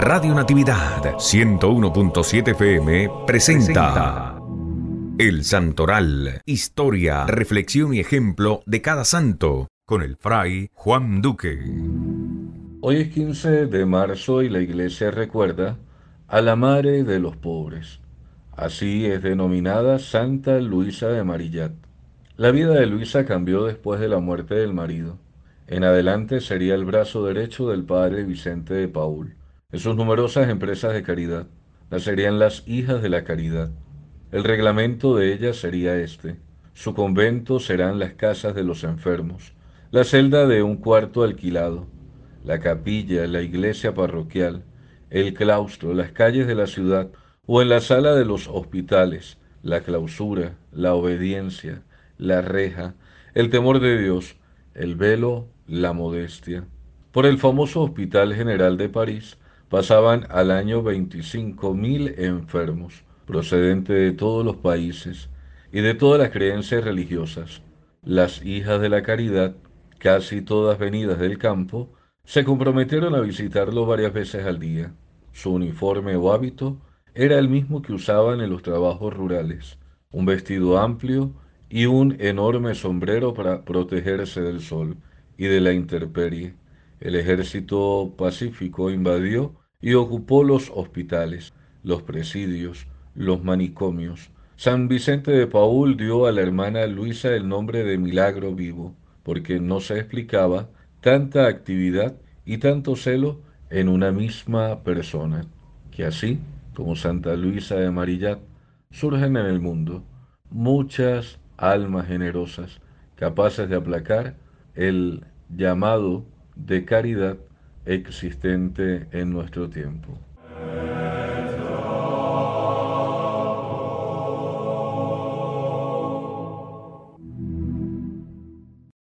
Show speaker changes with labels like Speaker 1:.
Speaker 1: Radio Natividad 101.7 FM presenta El Santoral, historia, reflexión y ejemplo de cada santo, con el fray Juan Duque. Hoy es 15 de marzo y la iglesia recuerda a la Madre de los Pobres. Así es denominada Santa Luisa de Marillat. La vida de Luisa cambió después de la muerte del marido. En adelante sería el brazo derecho del padre Vicente de Paul en sus numerosas empresas de caridad, nacerían las hijas de la caridad. El reglamento de ellas sería este. Su convento serán las casas de los enfermos, la celda de un cuarto alquilado, la capilla, la iglesia parroquial, el claustro, las calles de la ciudad o en la sala de los hospitales, la clausura, la obediencia, la reja, el temor de Dios, el velo, la modestia. Por el famoso Hospital General de París pasaban al año 25.000 enfermos procedentes de todos los países y de todas las creencias religiosas. Las hijas de la caridad, casi todas venidas del campo, se comprometieron a visitarlos varias veces al día. Su uniforme o hábito era el mismo que usaban en los trabajos rurales, un vestido amplio y un enorme sombrero para protegerse del sol y de la intemperie. El ejército pacífico invadió y ocupó los hospitales, los presidios, los manicomios. San Vicente de Paul dio a la hermana Luisa el nombre de Milagro Vivo, porque no se explicaba tanta actividad y tanto celo en una misma persona, que así como Santa Luisa de Marillat, surgen en el mundo muchas almas generosas capaces de aplacar el llamado de caridad existente en nuestro tiempo.